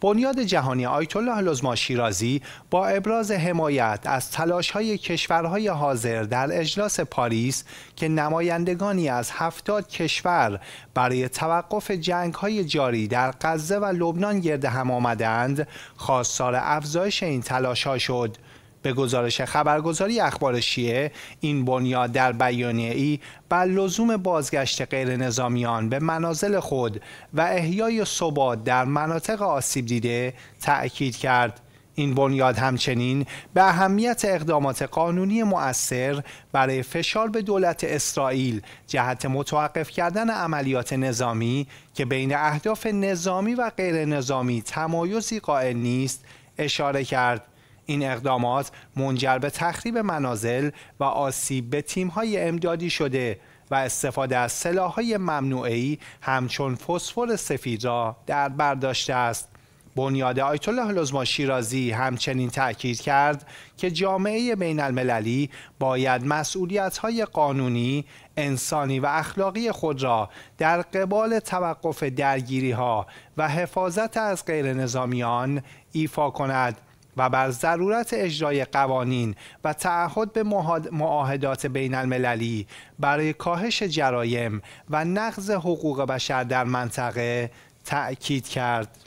بنیاد جهانی آیت الله لزما شیرازی با ابراز حمایت از تلاش‌های کشورهای حاضر در اجلاس پاریس که نمایندگانی از هفتاد کشور برای توقف های جاری در غزه و لبنان گرد هم آمدند، خواستار افزایش این ها شد. به گزارش خبرگزاری اخبار شیعه این بنیاد در بیانیه ای بر لزوم بازگشت غیر نظامیان به منازل خود و احیای ثبات در مناطق آسیب دیده تأکید کرد این بنیاد همچنین به اهمیت اقدامات قانونی مؤثر برای فشار به دولت اسرائیل جهت متوقف کردن عملیات نظامی که بین اهداف نظامی و غیر نظامی تمایزی قائل نیست اشاره کرد این اقدامات منجر به تخریب منازل و آسیب به تیم‌های امدادی شده و استفاده از سلاح‌های ممنوعی همچون فسفر سفید را در بر است. بنیاد آیت الله لزما شیرازی همچنین تأکید کرد که جامعه بین المللی باید مسئولیت های قانونی، انسانی و اخلاقی خود را در قبال توقف درگیری ها و حفاظت از غیر نظامیان ایفا کند و بر ضرورت اجرای قوانین و تعهد به معاهدات بین المللی برای کاهش جرایم و نقض حقوق بشر در منطقه تأکید کرد.